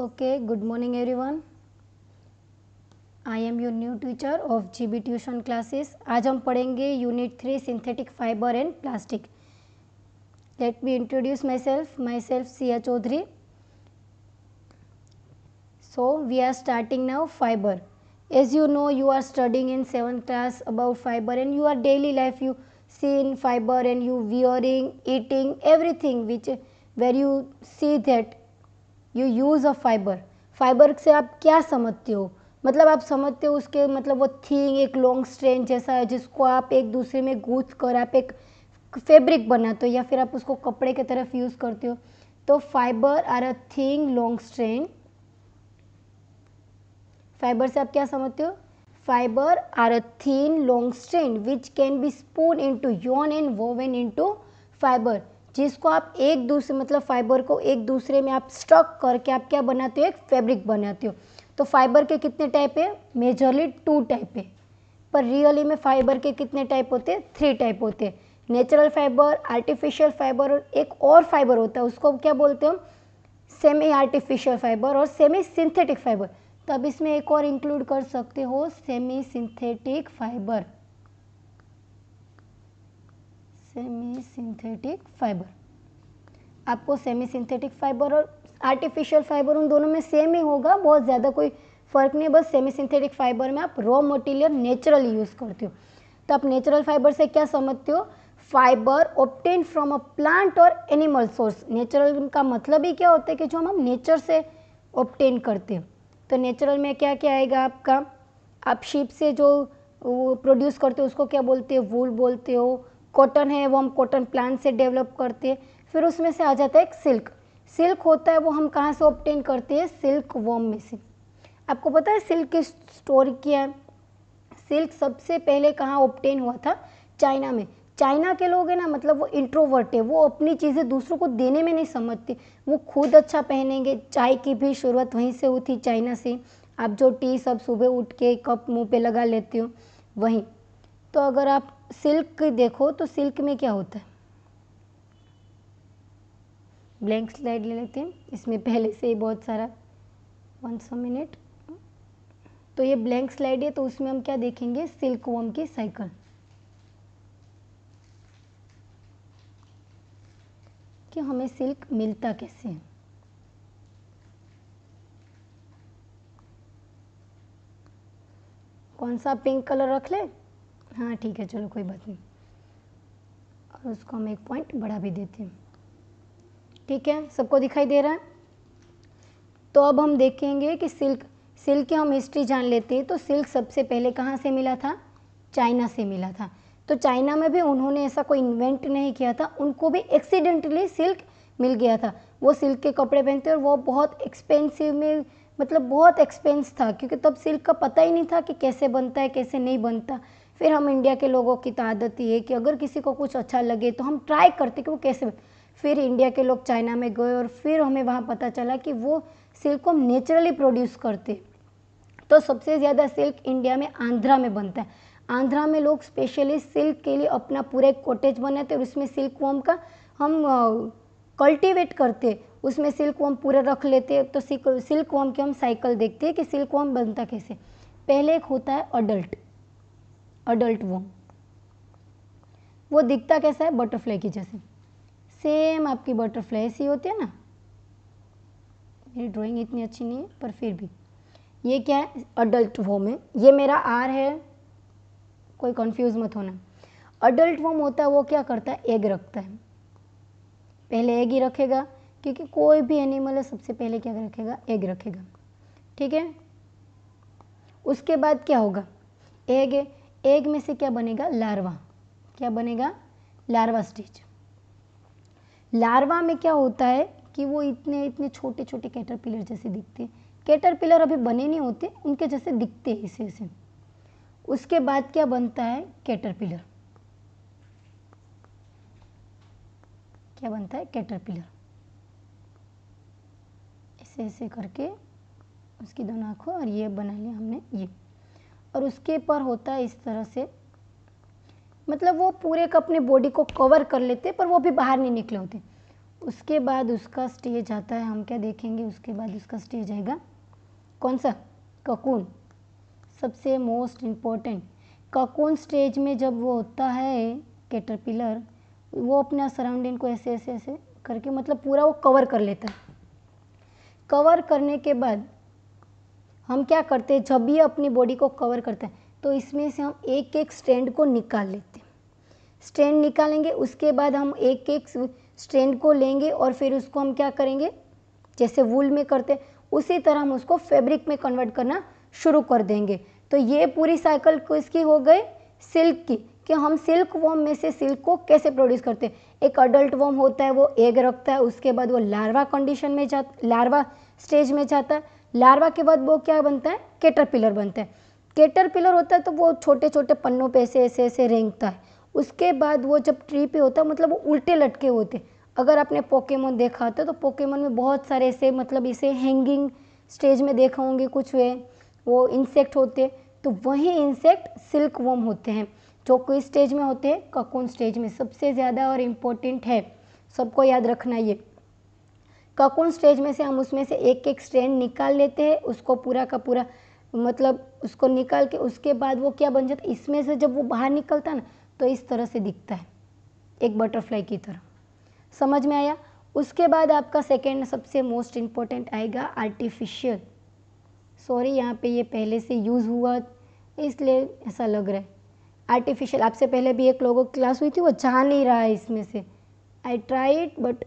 Okay, good morning everyone. I am your new teacher of GB tuition classes. आज हम पढ़ेंगे unit 3 synthetic fiber and plastic. Let me introduce myself. Myself Sia Chaudhary. So, we are starting now fiber. As you know, you are studying in 7th class about fiber and your daily life you see in fiber and you wearing, eating, everything which where you see that you use a fibre fibre से आप क्या समझते हो मतलब आप समझते हो उसके मतलब वो थिंग एक लॉन्ग स्ट्रेन जैसा है जिसको आप एक दूसरे में गूथ कर आप एक फैब्रिक बनाते हो या फिर आप उसको कपड़े की तरफ यूज़ करते हो तो fibre are a thing long strand fibre से आप क्या समझते हो fibre are a thin long strand which can be spun into yarn and woven into fibre जिसको आप एक दूसरे मतलब फाइबर को एक दूसरे में आप स्टक करके आप क्या बनाते हो एक फैब्रिक बनाते हो तो फाइबर के कितने टाइप है मेजरली टू टाइप है पर रियली में फाइबर के कितने टाइप होते हैं थ्री टाइप होते हैं नेचुरल फाइबर आर्टिफिशियल फाइबर और एक और फाइबर होता है उसको क्या बोलते हैं सेमी आर्टिफिशियल फाइबर और सेमी सिंथेटिक फाइबर तब इसमें एक और इंक्लूड कर सकते हो semi synthetic fibre semi synthetic fibre आपको सेमी सिंथेटिक फाइबर और आर्टिफिशियल फाइबर उन दोनों में सेम ही होगा बहुत ज़्यादा कोई फ़र्क नहीं है बस सेमी सिंथेटिक फाइबर में आप रॉ मटेरियल नेचुरल यूज़ करते हो तो आप नेचुरल फाइबर से क्या समझते हो fibre obtain from a plant और एनिमल सोर्स नेचुरल का मतलब ही क्या होता है कि जो हम नेचर से ऑप्टेन करते हैं तो नेचुरल में क्या क्या आएगा आपका आप शिप से जो वो प्रोड्यूस करते हो उसको क्या बोलते हो वूल बोलते हो कॉटन है वो हम कॉटन प्लांट से डेवलप करते हैं फिर उसमें से आ जाता है एक सिल्क सिल्क होता है वो हम कहाँ से ऑप्टेन करते हैं सिल्क वॉम में से आपको पता है सिल्क की स्टोर क्या है सिल्क सबसे पहले कहाँ ऑप्टेन हुआ था चाइना में चाइना के लोग हैं ना मतलब वो इंट्रोवर्ट है वो अपनी चीज़ें दूसरों को देने में नहीं समझते वो खुद अच्छा पहनेंगे चाय की भी शुरुआत वहीं से हुई थी चाइना से आप जो टी सब सुबह उठ के कप मुंह पे लगा लेते हो वहीं तो अगर आप सिल्क देखो तो सिल्क में क्या होता है ब्लैंक स्लाइड ले लेते हैं इसमें पहले से ही बहुत सारा वन सौ मिनट तो ये ब्लैंक स्लाइड है तो उसमें हम क्या देखेंगे सिल्क वम की साइकिल कि हमें सिल्क मिलता कैसे है कौन सा पिंक कलर रख ले हाँ ठीक है चलो कोई बात नहीं और उसको हम एक पॉइंट बढ़ा भी देते हैं ठीक है सबको दिखाई दे रहा है तो अब हम देखेंगे कि सिल्क सिल्क की हम हिस्ट्री जान लेते हैं तो सिल्क सबसे पहले कहाँ से मिला था चाइना से मिला था तो चाइना में भी उन्होंने ऐसा कोई इन्वेंट नहीं किया था उनको भी एक्सीडेंटली सिल्क मिल गया था वो सिल्क के कपड़े पहनते और वो बहुत एक्सपेंसिव में मतलब बहुत एक्सपेंस था क्योंकि तब सिल्क का पता ही नहीं था कि कैसे बनता है कैसे नहीं बनता फिर हम इंडिया के लोगों की तो आदत ये कि अगर किसी को कुछ अच्छा लगे तो हम ट्राई करते कि वो कैसे फिर इंडिया के लोग चाइना में गए और फिर हमें वहाँ पता चला कि वो सिल्क को नेचुरली प्रोड्यूस करते तो सबसे ज़्यादा सिल्क इंडिया में आंध्रा में बनता है आंध्रा में लोग स्पेशली सिल्क के लिए अपना पूरा एक कॉटेज बनाते और उसमें सिल्क वॉम का हम कल्टिवेट करते उसमें सिल्क वॉम पूरा रख लेते तो सिल्क वॉम की हम साइकिल देखते हैं कि सिल्क वॉम बनता कैसे पहले एक होता है अडल्ट अडल्ट वो वो दिखता कैसा है बटरफ्लाई की जैसे सेम आपकी बटरफ्लाई ऐसी होती है ना मेरी ड्राइंग इतनी अच्छी नहीं है पर फिर भी ये क्या है अडल्ट वो है ये मेरा आर है कोई कंफ्यूज मत होना अडल्ट वोम होता है वो क्या करता है एग रखता है पहले एग ही रखेगा क्योंकि कोई भी एनिमल है सबसे पहले क्या रखेगा एग रखेगा ठीक है उसके बाद क्या होगा एग है एग में से क्या बनेगा लार्वा क्या बनेगा लार्वा स्टेज लार्वा में क्या होता है कि वो इतने इतने छोटे छोटे कैटरपिलर जैसे दिखते हैं कैटरपिलर अभी बने नहीं होते उनके जैसे दिखते हैं इसे ऐसे उसके बाद क्या बनता है कैटरपिलर क्या बनता है कैटरपिलर ऐसे ऐसे करके उसकी दोनों आँखों और ये बना लिया हमने ये और उसके पर होता है इस तरह से मतलब वो पूरे का अपने बॉडी को कवर कर लेते पर वो भी बाहर नहीं निकले होते उसके बाद उसका स्टेज आता है हम क्या देखेंगे उसके बाद उसका स्टेज आएगा कौन सा ककून सबसे मोस्ट इम्पोर्टेंट ककून स्टेज में जब वो होता है कैटरपिलर वो अपना सराउंडिंग को ऐसे ऐसे ऐसे करके मतलब पूरा वो कवर कर लेता है कवर करने के बाद हम क्या करते हैं जब भी अपनी बॉडी को कवर करते हैं तो इसमें से हम एक एक स्ट्रैंड को निकाल लेते हैं स्ट्रैंड निकालेंगे उसके बाद हम एक एक स्ट्रैंड को लेंगे और फिर उसको हम क्या करेंगे जैसे वूल में करते हैं उसी तरह हम उसको फैब्रिक में कन्वर्ट करना शुरू कर देंगे तो ये पूरी साइकिल किसकी हो गई सिल्क की कि हम सिल्क वॉम में से सिल्क को कैसे प्रोड्यूस करते हैं एक अडल्ट वॉम होता है वो एग रखता है उसके बाद वो लार्वा कंडीशन में जा लार्वा स्टेज में जाता है लार्वा के बाद वो क्या बनता है केटरपिलर बनता है केटरपिलर होता है तो वो छोटे छोटे पन्नों पे ऐसे ऐसे ऐसे रेंगता है उसके बाद वो जब ट्री पे होता है मतलब वो उल्टे लटके होते अगर आपने पोकेमोन देखा होता तो पोकेमोन में बहुत सारे ऐसे मतलब इसे हैंगिंग स्टेज में देखा होंगे कुछ वे वो इंसेक्ट होते तो वही इंसेक्ट सिल्क वम होते हैं जो कोई स्टेज में होते हैं ककून स्टेज में सबसे ज़्यादा और इम्पोर्टेंट है सबको याद रखना ये ककुन स्टेज में से हम उसमें से एक एक स्ट्रैंड निकाल लेते हैं उसको पूरा का पूरा मतलब उसको निकाल के उसके बाद वो क्या बन जाता है इसमें से जब वो बाहर निकलता ना तो इस तरह से दिखता है एक बटरफ्लाई की तरह समझ में आया उसके बाद आपका सेकेंड सबसे मोस्ट इम्पोर्टेंट आएगा आर्टिफिशियल सॉरी यहाँ पे ये पहले से यूज़ हुआ इसलिए ऐसा लग रहा है आर्टिफिशियल आपसे पहले भी एक लोगों की क्लास हुई थी वो जा नहीं रहा है इसमें से I try it but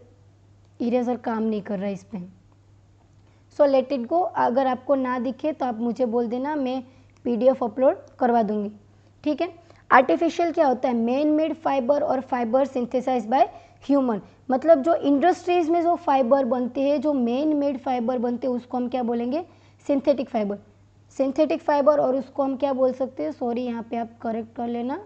eraser काम नहीं कर रहा है इस पर सो लेट इट गो अगर आपको ना दिखे तो आप मुझे बोल देना मैं पीडीएफ अपलोड करवा दूंगी ठीक है आर्टिफिशियल क्या होता है मैन मेड फाइबर और फाइबर सिंथेसाइज बाय ह्यूमन मतलब जो इंडस्ट्रीज में जो फाइबर बनते हैं जो मेन मेड फाइबर बनते हैं उसको हम क्या बोलेंगे सिंथेटिक फाइबर सिंथेटिक फाइबर और उसको हम क्या बोल सकते हैं सॉरी यहाँ पे आप करेक्ट कर लेना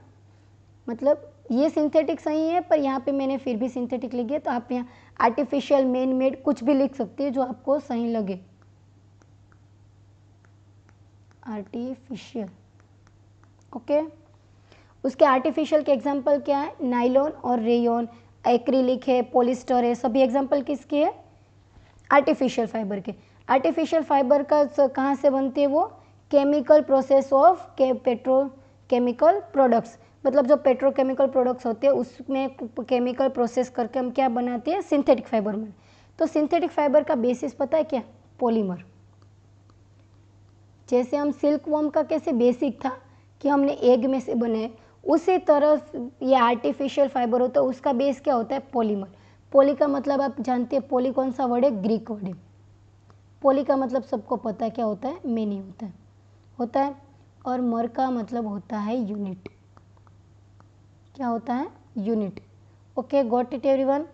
मतलब ये सिंथेटिक सही है पर यहाँ पे मैंने फिर भी सिंथेटिक लिखी है तो आप यहाँ आर्टिफिशियल मेन मेड कुछ भी लिख सकते हैं जो आपको सही लगे आर्टिफिशियल ओके उसके आर्टिफिशियल के एग्जांपल क्या है नाइलॉन और रेयोन एक्रिलिक है पोलिस्टर है सभी एग्जांपल किसके है आर्टिफिशियल फाइबर के आर्टिफिशियल फाइबर का कहाँ से बनते हैं वो केमिकल प्रोसेस ऑफ के पेट्रोल केमिकल प्रोडक्ट्स मतलब जो पेट्रोकेमिकल प्रोडक्ट्स होते हैं उसमें केमिकल प्रोसेस करके हम क्या बनाते हैं सिंथेटिक फाइबर में तो सिंथेटिक फाइबर का बेसिस पता है क्या पॉलीमर जैसे हम सिल्क वॉम का कैसे बेसिक था कि हमने एग में से बनाए उसी तरह ये आर्टिफिशियल फाइबर होता है उसका बेस क्या होता है पॉलीमर पोली का मतलब आप जानते हैं पोली कौन सा वर्ड है ग्रीक वर्ड है पोली का मतलब सबको पता क्या होता है मेनी होता है होता है और मर का मतलब होता है यूनिट क्या होता है unit okay got it one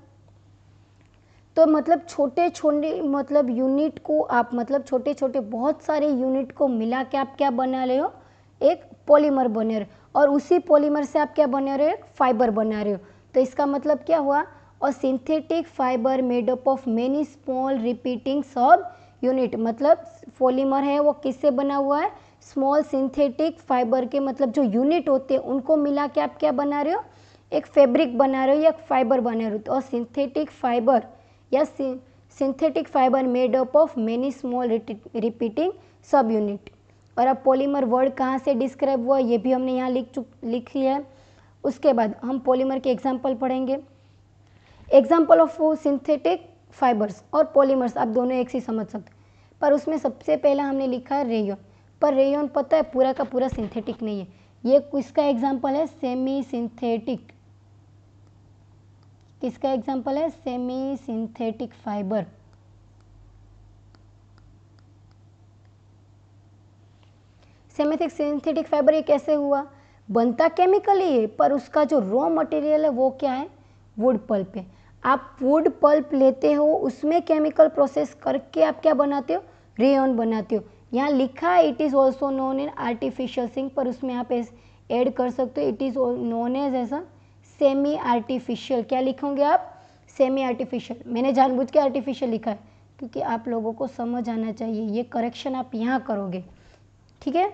तो मतलब छोटे छोटे मतलब यूनिट को आप मतलब छोटे छोटे बहुत सारे यूनिट को मिला के आप क्या बना रहे हो एक पॉलीमर बने रहे और उसी पॉलीमर से आप क्या बना रहे हो एक फाइबर बना रहे हो तो इसका मतलब क्या हुआ और synthetic fibre made up of many small repeating sub unit मतलब पॉलीमर है वो किससे बना हुआ है स्मॉल सिंथेटिक फाइबर के मतलब जो यूनिट होते हैं उनको मिला के आप क्या बना रहे हो एक फैब्रिक बना रहे हो या एक फाइबर बना रहे हो तो सिंथेटिक फाइबर या synthetic fibre made up of many small repeating sub unit और अब पॉलीमर वर्ड कहाँ से डिस्क्राइब हुआ ये भी हमने यहाँ लिख चुक लिख लिया है उसके बाद हम पॉलीमर के एग्जाम्पल पढ़ेंगे एग्जाम्पल ऑफ सिंथेटिक फाइबर्स और पॉलीमर्स आप दोनों एक से समझ सकते पर उसमें सबसे पहला हमने लिखा है रेयन पर रेयन पता है पूरा का पूरा सिंथेटिक नहीं है ये किसका एग्जाम्पल है सेमी सिंथेटिक किसका एग्जाम्पल है सेमी सिंथेटिक फाइबर सेमेथिक सिंथेटिक फाइबर ये कैसे हुआ बनता केमिकली है पर उसका जो रॉ मटेरियल है वो क्या है वुड पल्प है आप वुड पल्प लेते हो उसमें केमिकल प्रोसेस करके आप क्या बनाते हो रेयन बनाते हो यहाँ लिखा है it is also known in artificial silk पर उसमें आप ऐड कर सकते हो इट इज़ नोन एज ऐसा सेमी आर्टिफिशियल क्या लिखोगे आप सेमी आर्टिफिशियल मैंने जानबूझ के आर्टिफिशियल लिखा है क्योंकि आप लोगों को समझ आना चाहिए ये करेक्शन आप यहाँ करोगे ठीक है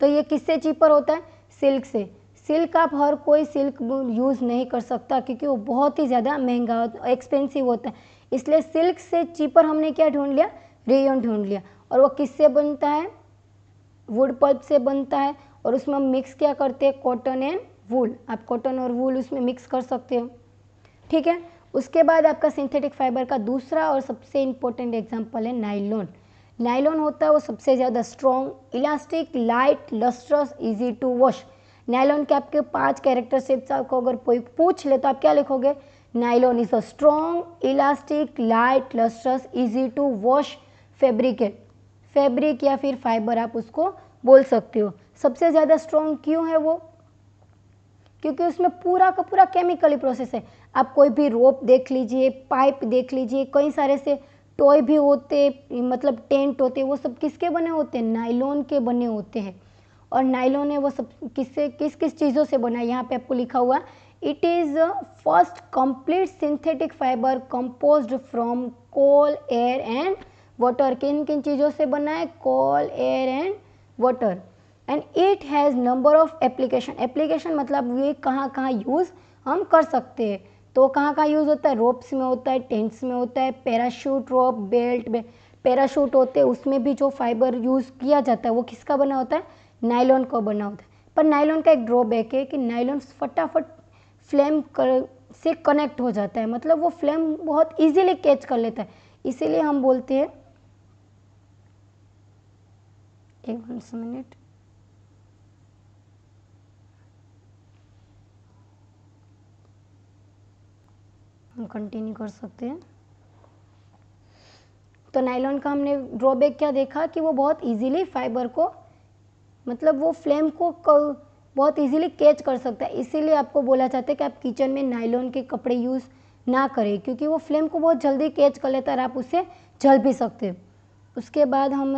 तो ये किससे चीपर होता है सिल्क से सिल्क आप हर कोई सिल्क यूज़ नहीं कर सकता क्योंकि वो बहुत ही ज़्यादा महंगा एक्सपेंसिव होता है इसलिए सिल्क से चीपर हमने क्या ढूंढ लिया रेयन ढूंढ लिया और वो किससे बनता है वुड पल्प से बनता है और उसमें हम मिक्स क्या करते हैं कॉटन एंड वूल आप कॉटन और वूल उसमें मिक्स कर सकते हो ठीक है उसके बाद आपका सिंथेटिक फाइबर का दूसरा और सबसे इम्पोर्टेंट एग्जाम्पल है नाइलॉन नाइलॉन होता है वो सबसे ज़्यादा strong elastic light lustrous easy to wash nylon के आपके पांच कैरेक्टर से आपको अगर कोई पूछ ले तो आप क्या लिखोगे nylon is a strong elastic light lustrous easy to wash fabricate fabric या फिर फाइबर आप उसको बोल सकते हो सबसे ज़्यादा स्ट्रॉन्ग क्यों है वो क्योंकि उसमें पूरा का पूरा केमिकली प्रोसेस है आप कोई भी रोप देख लीजिए पाइप देख लीजिए कई सारे से टॉय भी होते मतलब टेंट होते वो सब किसके बने होते हैं नाइलोन के बने होते हैं और नाइलोन है वो सब किससे किस किस चीज़ों से बना है यहाँ पे आपको लिखा हुआ it is first complete synthetic fibre composed from coal air and water किन किन चीज़ों से बना है coal air and water and it has number of application application मतलब ये कहाँ कहाँ यूज़ हम कर सकते हैं तो कहाँ कहाँ यूज़ होता है रोप्स में होता है टेंट्स में होता है पैराशूट रोप बेल्ट में पैराशूट होते हैं उसमें भी जो फाइबर यूज़ किया जाता है वो किसका बना होता है नाइलॉन का बना होता है पर नाइलॉन का एक ड्रॉबैक है कि नाइलॉन फटाफट फ्लेम कर, से कनेक्ट हो जाता है मतलब वो फ्लेम बहुत इजीली कैच कर लेता है इसीलिए हम बोलते हैं एवं मिनट हम कंटिन्यू कर सकते हैं तो नाइलॉन का हमने ड्रॉबैक क्या देखा कि वो बहुत इजीली फाइबर को मतलब वो फ्लेम को बहुत इजीली कैच कर सकता है इसीलिए आपको बोला जाता है कि आप किचन में नाइलॉन के कपड़े यूज़ ना करें क्योंकि वो फ्लेम को बहुत जल्दी कैच कर लेता है और आप उसे जल भी सकते हैं उसके बाद हम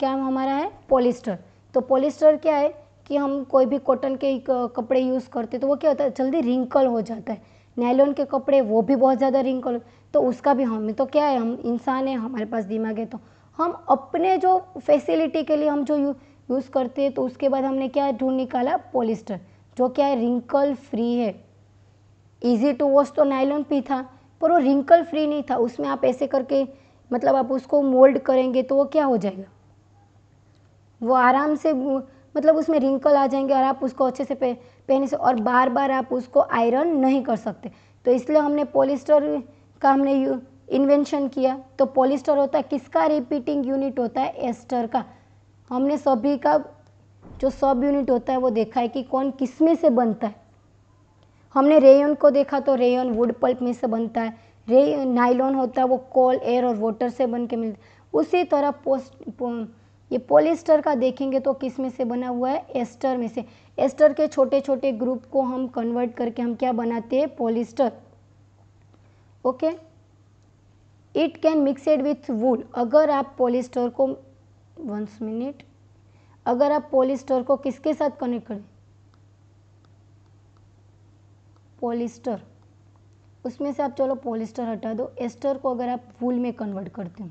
क्या हमारा है पॉलिस्टर तो पॉलिस्टर क्या है कि हम कोई भी कॉटन के कपड़े यूज़ करते तो वो क्या होता है जल्दी रिंकल हो जाता है नायलॉन के कपड़े वो भी बहुत ज़्यादा रिंकल तो उसका भी हमें तो क्या है हम इंसान है हमारे पास दिमाग है तो हम अपने जो फैसिलिटी के लिए हम जो यू, यूज़ करते हैं तो उसके बाद हमने क्या ढूंढ निकाला पॉलिस्टर जो क्या है रिंकल फ्री है ईजी टू वॉश तो नायलॉन भी था पर वो रिंकल फ्री नहीं था उसमें आप ऐसे करके मतलब आप उसको मोल्ड करेंगे तो वो क्या हो जाएगा वो आराम से मतलब उसमें रिंकल आ जाएंगे और आप उसको अच्छे से पहने से और बार बार आप उसको आयरन नहीं कर सकते तो इसलिए हमने पॉलिस्टर का हमने इन्वेंशन किया तो पॉलिस्टर होता है किसका रिपीटिंग यूनिट होता है एस्टर का हमने सभी का जो सब यूनिट होता है वो देखा है कि कौन किस तो में से बनता है हमने रेयन को देखा तो रेयन वुड पल्प में से बनता है रे नाइलॉन होता है वो कोल एयर और वाटर से बन के मिलता है उसी तरह पोस्ट पो, ये पोलिस्टर का देखेंगे तो किस में से बना हुआ है एस्टर में से एस्टर के छोटे छोटे ग्रुप को हम कन्वर्ट करके हम क्या बनाते हैं polyester okay it can mixed with wool अगर आप पोलिस्टर को वंस मिनट अगर आप पोलिस्टर को किसके साथ कनेक्ट करें पोलिस्टर उसमें से आप चलो पोलिस्टर हटा दो एस्टर को अगर आप वूल में कन्वर्ट करते हो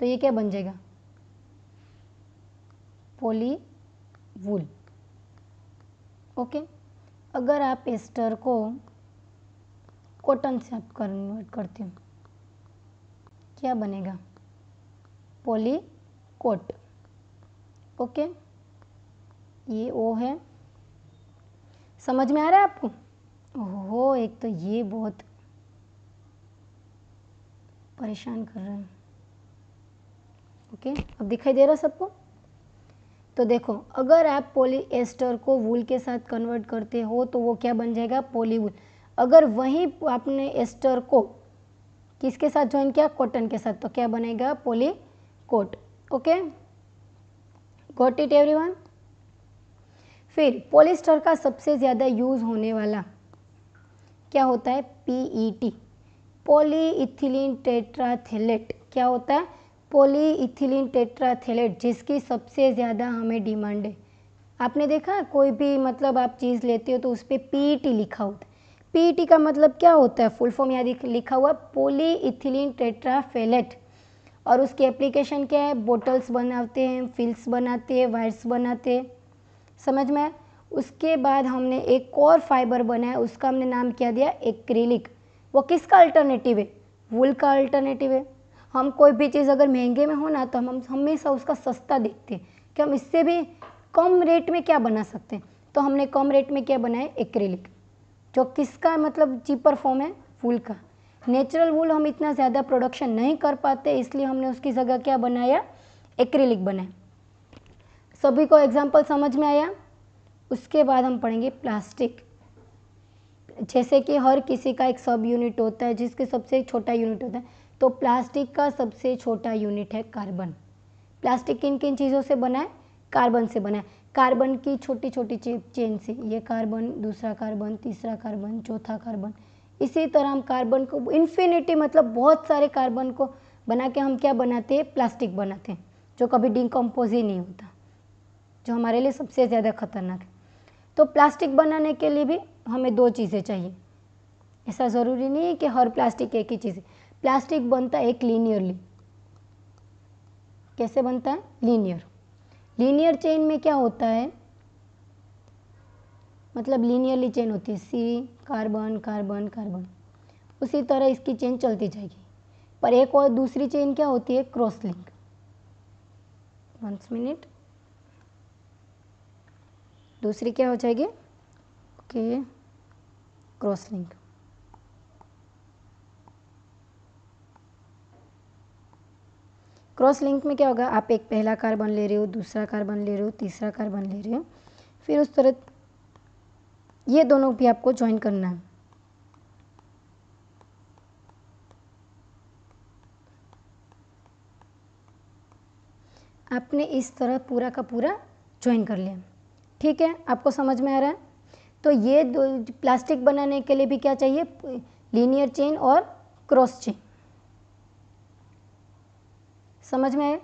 तो ये क्या बन जाएगा पोली वूल ओके अगर आप एस्टर को कॉटन से आप कन्वर्ट करते हो क्या बनेगा पोली कोट ओके ये ओ है समझ में आ रहा है आपको ओहो एक तो ये बहुत परेशान कर रहा है ओके अब दिखाई दे रहा सबको तो देखो अगर आप पॉलीएस्टर को वूल के साथ कन्वर्ट करते हो तो वो क्या बन जाएगा पॉलीवूल अगर वहीं आपने एस्टर को किसके साथ ज्वाइन किया कॉटन के साथ तो क्या बनेगा polycot okay got it everyone फिर पोलिस्टर का सबसे ज़्यादा यूज़ होने वाला क्या होता है पीईटी इथिलीन टेट्राथेलेट क्या होता है पॉलीइथिलीन टेट्राथेलेट जिसकी सबसे ज़्यादा हमें डिमांड है आपने देखा कोई भी मतलब आप चीज़ लेते हो तो उस पर टी लिखा होता है टी का मतलब क्या होता है फुल फॉर्म यहाँ लिखा हुआ पॉलीइथिलीन टेट्राफेलेट और उसकी एप्लीकेशन क्या है बोटल्स बनाते हैं फिल्स बनाते हैं वायर्स बनाते हैं समझ में उसके बाद हमने एक और फाइबर बनाया उसका हमने नाम क्या दिया एक्रिलिक वो किसका अल्टरनेटिव है वुल का अल्टरनेटिव है हम कोई भी चीज़ अगर महंगे में हो ना तो हम हमेशा उसका सस्ता देखते हैं कि हम इससे भी कम रेट में क्या बना सकते हैं तो हमने कम रेट में क्या बनाया एक्रेलिक जो किसका मतलब चीपर फॉर्म है फूल का नेचुरल वूल हम इतना ज़्यादा प्रोडक्शन नहीं कर पाते इसलिए हमने उसकी जगह क्या बनाया एक्रेलिक बनाए सभी को एग्जाम्पल समझ में आया उसके बाद हम पढ़ेंगे प्लास्टिक जैसे कि हर किसी का एक सब यूनिट होता है जिसके सबसे छोटा यूनिट होता है तो प्लास्टिक का सबसे छोटा यूनिट है कार्बन प्लास्टिक किन किन चीज़ों से बना है कार्बन से बना है कार्बन की छोटी छोटी चेन से ये कार्बन दूसरा कार्बन तीसरा कार्बन चौथा कार्बन इसी तरह हम कार्बन को इन्फिनिटी मतलब बहुत सारे कार्बन को बना के हम क्या बनाते हैं प्लास्टिक बनाते हैं जो कभी डिकम्पोज ही नहीं होता जो हमारे लिए सबसे ज़्यादा खतरनाक है तो प्लास्टिक बनाने के लिए भी हमें दो चीज़ें चाहिए ऐसा ज़रूरी नहीं है कि हर प्लास्टिक एक ही चीज़ है प्लास्टिक बनता है एक लीनियरली कैसे बनता है लीनियर लीनियर चेन में क्या होता है मतलब लीनियरली चेन होती है सी कार्बन कार्बन कार्बन उसी तरह इसकी चेन चलती जाएगी पर एक और दूसरी चेन क्या होती है क्रॉस लिंक वंस मिनट दूसरी क्या हो जाएगी okay cross link cross link में क्या होगा आप एक पहला कार्बन ले रहे हो दूसरा कार्बन ले रहे हो तीसरा कार्बन ले रहे हो फिर उस तरह ये दोनों भी आपको ज्वाइन करना है आपने इस तरह पूरा का पूरा ज्वाइन कर लिया ठीक है आपको समझ में आ रहा है तो ये दो प्लास्टिक बनाने के लिए भी क्या चाहिए लीनियर चेन और क्रॉस चेन समझ में आए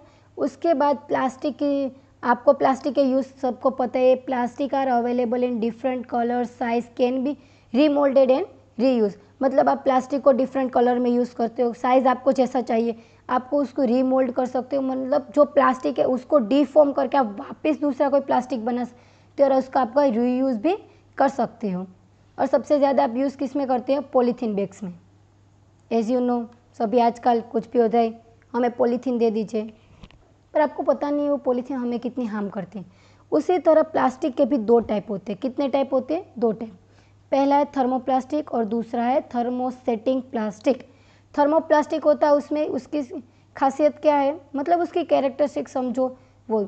उसके बाद प्लास्टिक की आपको प्लास्टिक के यूज़ सबको पता है plastic are available in different colour size can be remoulded and reuse मतलब आप प्लास्टिक को डिफरेंट कलर में यूज़ करते हो साइज़ आपको जैसा चाहिए आपको उसको रीमोल्ड कर सकते हो मतलब जो प्लास्टिक है उसको डिफॉर्म करके आप वापस दूसरा कोई प्लास्टिक बना सकते हो और उसका आपका रीयूज़ भी कर सकते हो और सबसे ज़्यादा आप यूज़ किस में करते हो पॉलीथीन बैग्स में एज यू नो सभी आजकल कुछ भी हो जाए हमें पॉलीथीन दे दीजिए पर आपको पता नहीं वो पॉलीथीन हमें कितनी हार्म करती है उसी तरह प्लास्टिक के भी दो टाइप होते हैं कितने टाइप होते हैं दो टाइप पहला है थर्मोप्लास्टिक और दूसरा है थर्मोसेटिंग प्लास्टिक थर्मोप्लास्टिक होता है उसमें उसकी खासियत क्या है मतलब उसकी कैरेक्टरिस्टिक समझो वो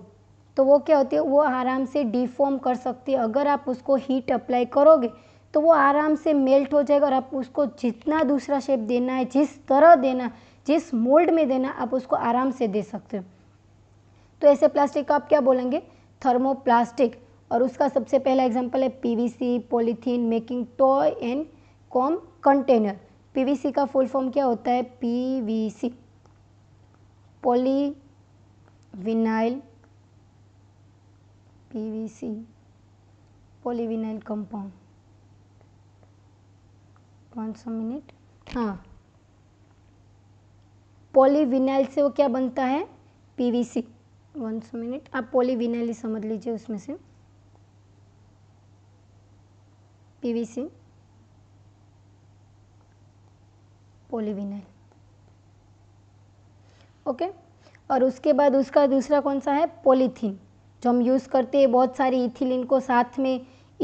तो वो क्या होती है वो आराम से डिफॉर्म कर सकती है अगर आप उसको हीट अप्लाई करोगे तो वो आराम से मेल्ट हो जाएगा और आप उसको जितना दूसरा शेप देना है जिस तरह देना है जिस मोल्ड में देना आप उसको आराम से दे सकते हो तो ऐसे प्लास्टिक का आप क्या बोलेंगे थर्मोप्लास्टिक और उसका सबसे पहला एग्जाम्पल है PVC polythene making toy and comb container PVC का फुल फॉर्म क्या होता है PVC poly vinyl PVC polyvinyl compound कौन सा मिनट हाँ पॉलीविनाइल से वो क्या बनता है पीवीसी वन सौ मिनट आप पॉलीविनाइल ही समझ लीजिए उसमें से पीवीसी पॉलीविनाइल ओके और उसके बाद उसका दूसरा कौन सा है पॉलीथीन जो हम यूज़ करते हैं बहुत सारी इथिलीन को साथ में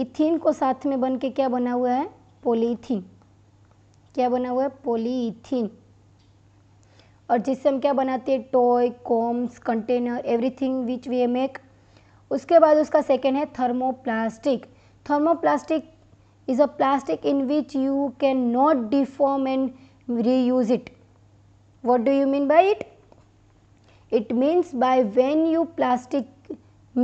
इथिन को साथ में बन के क्या बना हुआ है पॉलीथीन क्या बना हुआ है पॉलीथीन और जिससे हम क्या बनाते हैं toy combs container everything which we make उसके बाद उसका सेकेंड है thermoplastic thermoplastic is a plastic in which you can not deform and reuse it what do you mean by it it means by when you plastic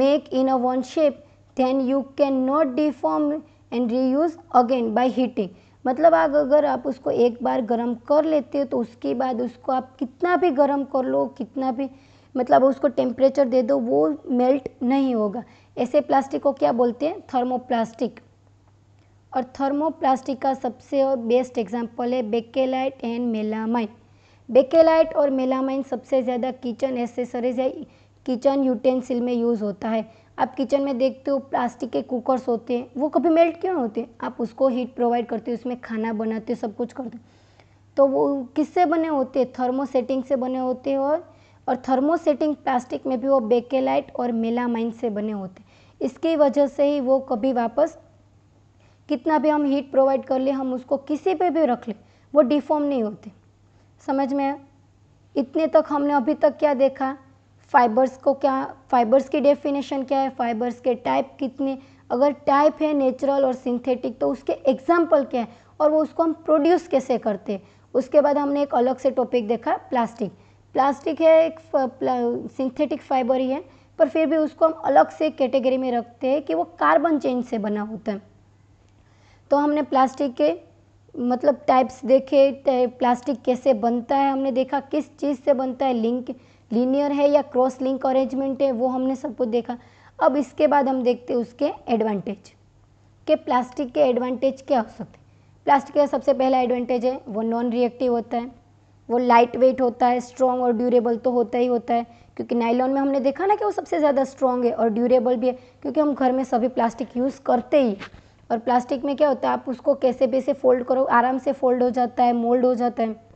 make in a one shape then you can not deform and reuse again by heating मतलब आग अगर आप उसको एक बार गर्म कर लेते हो तो उसके बाद उसको आप कितना भी गर्म कर लो कितना भी मतलब उसको टेम्परेचर दे दो वो मेल्ट नहीं होगा ऐसे प्लास्टिक को क्या बोलते हैं थर्मोप्लास्टिक और थर्मोप्लास्टिक का सबसे और बेस्ट एग्जाम्पल है बेकेलाइट एंड मेलामाइन बेकेलाइट और मेलामाइन सबसे ज़्यादा किचन एसेसरीज या किचन यूटेंसिल में यूज़ होता है आप किचन में देखते हो प्लास्टिक के कुकर्स होते हैं वो कभी मेल्ट क्यों होते हैं आप उसको हीट प्रोवाइड करते हो उसमें खाना बनाते हो सब कुछ करते हो तो वो किससे बने होते हैं थर्मोसेटिंग से बने होते हैं और और थर्मोसेटिंग प्लास्टिक में भी वो बेकेलाइट और मेलामाइन से बने होते इसकी वजह से ही वो कभी वापस कितना भी हम हीट प्रोवाइड कर ले हम उसको किसी पे भी रख ले वो डिफॉर्म नहीं होते समझ में इतने तक हमने अभी तक क्या देखा फाइबर्स को क्या फाइबर्स की डेफिनेशन क्या है फाइबर्स के टाइप कितने अगर टाइप है नेचुरल और सिंथेटिक तो उसके एग्जाम्पल क्या है और वो उसको हम प्रोड्यूस कैसे करते हैं उसके बाद हमने एक अलग से टॉपिक देखा प्लास्टिक प्लास्टिक है एक सिंथेटिक फाइबर ही है पर फिर भी उसको हम अलग से कैटेगरी में रखते हैं कि वो कार्बन चेन से बना होता है तो हमने प्लास्टिक के मतलब टाइप्स देखे प्लास्टिक कैसे बनता है हमने देखा किस चीज़ से बनता है लिंक लीनियर है या क्रॉस लिंक अरेंजमेंट है वो हमने सब कुछ देखा अब इसके बाद हम देखते हैं उसके एडवांटेज के प्लास्टिक के एडवांटेज क्या हो सकते प्लास्टिक का सबसे पहला एडवांटेज है वो नॉन रिएक्टिव होता है वो लाइट वेट होता है स्ट्रॉन्ग और ड्यूरेबल तो होता ही होता है क्योंकि नाइलॉन में हमने देखा ना कि वो सबसे ज़्यादा स्ट्रॉन्ग है और ड्यूरेबल भी है क्योंकि हम घर में सभी प्लास्टिक यूज़ करते ही और प्लास्टिक में क्या होता है आप उसको कैसे भी से फोल्ड करो आराम से फोल्ड हो जाता है मोल्ड हो जाता है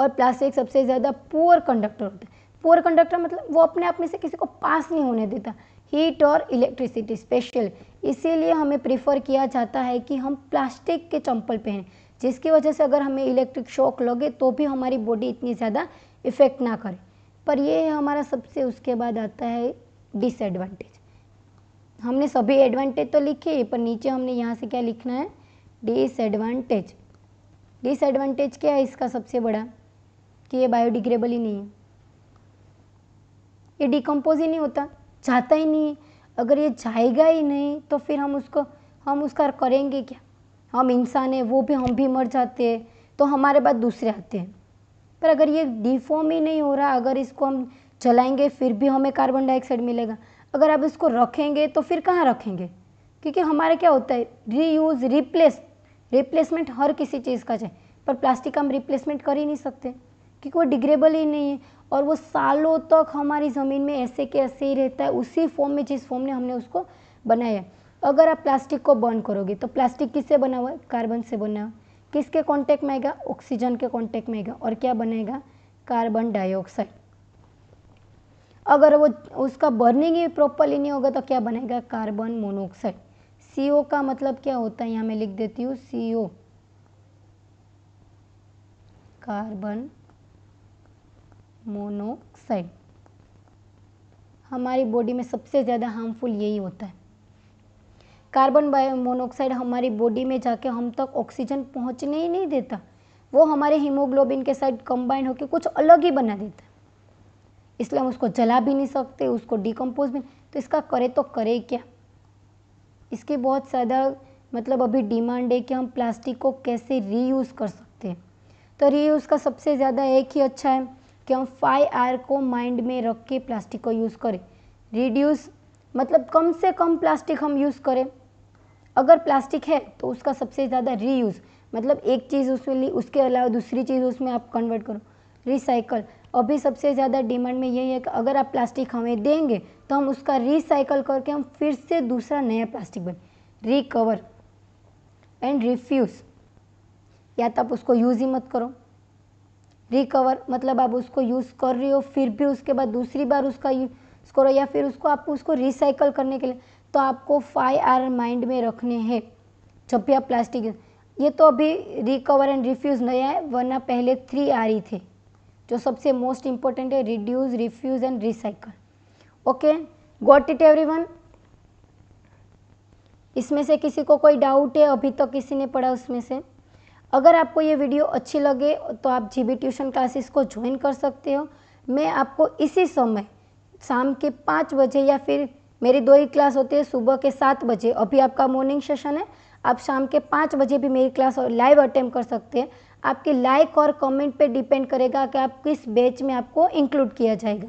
और प्लास्टिक सबसे ज़्यादा पुअर कंडक्टर होता है पुअर कंडक्टर मतलब वो अपने आप में से किसी को पास नहीं होने देता हीट और इलेक्ट्रिसिटी स्पेशल इसीलिए हमें प्रीफर किया जाता है कि हम प्लास्टिक के चंपल पहने जिसकी वजह से अगर हमें इलेक्ट्रिक शॉक लगे तो भी हमारी बॉडी इतनी ज़्यादा इफ़ेक्ट ना करे पर ये हमारा सबसे उसके बाद आता है डिसएडवांटेज हमने सभी एडवांटेज तो लिखे पर नीचे हमने यहाँ से क्या लिखना है डिसएडवांटेज डिसएडवांटेज क्या है इसका सबसे बड़ा कि ये बायोडिग्रेबल ही नहीं है ये डिकम्पोज ही नहीं होता जाता ही नहीं है अगर ये जाएगा ही नहीं तो फिर हम उसको हम उसका करेंगे क्या हम इंसान हैं वो भी हम भी मर जाते हैं तो हमारे बाद दूसरे आते हैं पर अगर ये डिफॉर्म ही नहीं हो रहा अगर इसको हम चलाएंगे फिर भी हमें कार्बन डाइऑक्साइड मिलेगा अगर आप इसको रखेंगे तो फिर कहाँ रखेंगे क्योंकि हमारा क्या होता है रीयूज़ रिप्लेस रिप्लेसमेंट हर किसी चीज़ का चाहिए पर प्लास्टिक हम रिप्लेसमेंट कर ही नहीं सकते क्योंकि वो डिग्रेबल ही नहीं है और वो सालों तक हमारी ज़मीन में ऐसे के ऐसे ही रहता है उसी फॉर्म में जिस फॉर्म में हमने उसको बनाया अगर आप प्लास्टिक को बर्न करोगे तो प्लास्टिक किससे बना हुआ है कार्बन से बना हुआ किसके कांटेक्ट में आएगा ऑक्सीजन के कांटेक्ट में आएगा और क्या बनेगा कार्बन डाइऑक्साइड अगर वो उसका बर्निंग ही प्रॉपरली नहीं होगा तो क्या बनेगा कार्बन मोनोऑक्साइड सीओ का मतलब क्या होता है यहाँ मैं लिख देती हूँ सीओ कार्बन मोनोऑक्साइड हमारी बॉडी में सबसे ज़्यादा हार्मफुल यही होता है कार्बन मोनोऑक्साइड हमारी बॉडी में जाके हम तक ऑक्सीजन पहुंचने ही नहीं देता वो हमारे हीमोग्लोबिन के साथ कंबाइन होकर कुछ अलग ही बना देता है इसलिए हम उसको जला भी नहीं सकते उसको डिकम्पोज भी तो इसका करे तो करे क्या इसकी बहुत ज़्यादा मतलब अभी डिमांड है कि हम प्लास्टिक को कैसे रीयूज़ कर सकते हैं तो रीयूज़ का सबसे ज़्यादा एक ही अच्छा है हम फाइव आर को माइंड में रख के प्लास्टिक को यूज़ करें रिड्यूस मतलब कम से कम प्लास्टिक हम यूज़ करें अगर प्लास्टिक है तो उसका सबसे ज़्यादा रीयूज़ मतलब एक चीज़ उसमें ली उसके अलावा दूसरी चीज़ उसमें आप कन्वर्ट करो रिसाइकल अभी सबसे ज़्यादा डिमांड में यही है कि अगर आप प्लास्टिक हमें देंगे तो हम उसका रिसाइकल करके हम फिर से दूसरा नया प्लास्टिक बने रिकवर एंड रिफ्यूज़ या तो आप उसको यूज़ ही मत करो रिकवर मतलब आप उसको यूज़ कर रही हो फिर भी उसके बाद दूसरी बार उसका यूज़ करो या फिर उसको आप उसको रिसाइकल करने के लिए तो आपको फाइव आर माइंड में रखने हैं जब भी आप प्लास्टिक ये तो अभी रिकवर एंड रिफ्यूज़ नया है वरना पहले थ्री आर ही थे जो सबसे मोस्ट इम्पोर्टेंट है reduce refuse and recycle okay got it one इसमें से किसी को कोई डाउट है अभी तक तो किसी ने पढ़ा उसमें से अगर आपको ये वीडियो अच्छी लगे तो आप जी ट्यूशन क्लासेस को ज्वाइन कर सकते हो मैं आपको इसी समय शाम के पाँच बजे या फिर मेरी दो ही क्लास होती है सुबह के सात बजे अभी आपका मॉर्निंग सेशन है आप शाम के पाँच बजे भी मेरी क्लास लाइव अटेम्प कर सकते हैं आपके लाइक और कमेंट पे डिपेंड करेगा कि आप किस बैच में आपको इंक्लूड किया जाएगा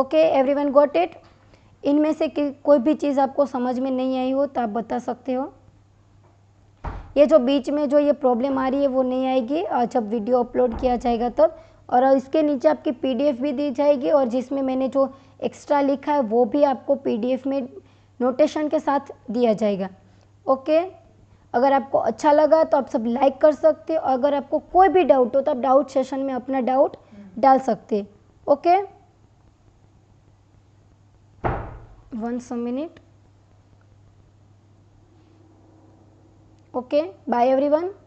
ओके एवरीवन गॉट इट इनमें से कोई भी चीज़ आपको समझ में नहीं आई हो तो आप बता सकते हो ये जो बीच में जो ये प्रॉब्लम आ रही है वो नहीं आएगी जब वीडियो अपलोड किया जाएगा तब तो, और इसके नीचे आपकी पीडीएफ भी दी जाएगी और जिसमें मैंने जो एक्स्ट्रा लिखा है वो भी आपको पीडीएफ में नोटेशन के साथ दिया जाएगा ओके अगर आपको अच्छा लगा तो आप सब लाइक कर सकते हो अगर आपको कोई भी डाउट हो तो आप डाउट सेशन में अपना डाउट डाल सकते ओके वन सौ मिनट okay bye everyone